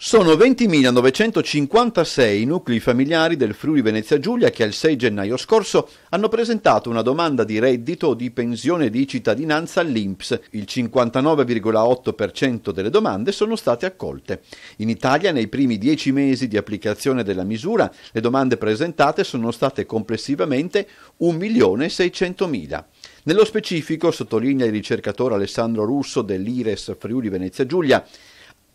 Sono 20.956 i nuclei familiari del Friuli Venezia Giulia che al 6 gennaio scorso hanno presentato una domanda di reddito o di pensione di cittadinanza all'INPS. Il 59,8% delle domande sono state accolte. In Italia, nei primi 10 mesi di applicazione della misura, le domande presentate sono state complessivamente 1.600.000. Nello specifico, sottolinea il ricercatore Alessandro Russo dell'IRES Friuli Venezia Giulia,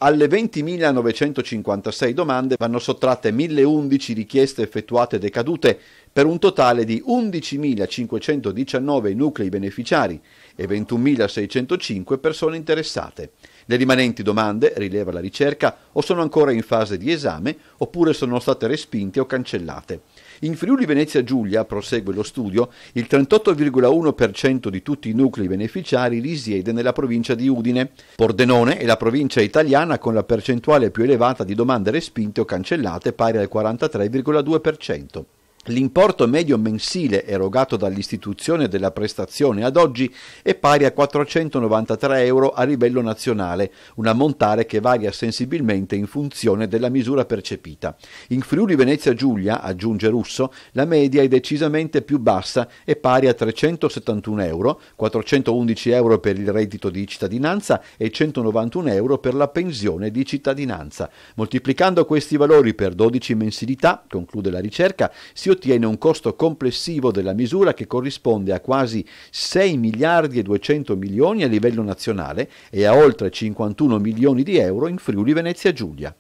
alle 20.956 domande vanno sottratte 1.011 richieste effettuate decadute per un totale di 11.519 nuclei beneficiari e 21.605 persone interessate. Le rimanenti domande, rileva la ricerca, o sono ancora in fase di esame oppure sono state respinte o cancellate. In Friuli Venezia Giulia, prosegue lo studio, il 38,1% di tutti i nuclei beneficiari risiede nella provincia di Udine. Pordenone è la provincia italiana con la percentuale più elevata di domande respinte o cancellate pari al 43,2%. L'importo medio mensile erogato dall'istituzione della prestazione ad oggi è pari a 493 euro a livello nazionale, un ammontare che varia sensibilmente in funzione della misura percepita. In Friuli Venezia Giulia, aggiunge Russo, la media è decisamente più bassa, è pari a 371 euro, 411 euro per il reddito di cittadinanza e 191 euro per la pensione di cittadinanza. Moltiplicando questi valori per 12 mensilità, conclude la ricerca, si ottiene un costo complessivo della misura che corrisponde a quasi 6 miliardi e 200 milioni a livello nazionale e a oltre 51 milioni di euro in Friuli Venezia Giulia.